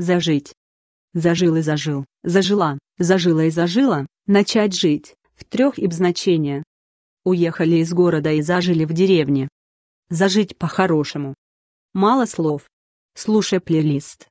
Зажить. Зажил и зажил, зажила, зажила и зажила, начать жить, в трех иб значения. Уехали из города и зажили в деревне. Зажить по-хорошему. Мало слов. Слушай плейлист.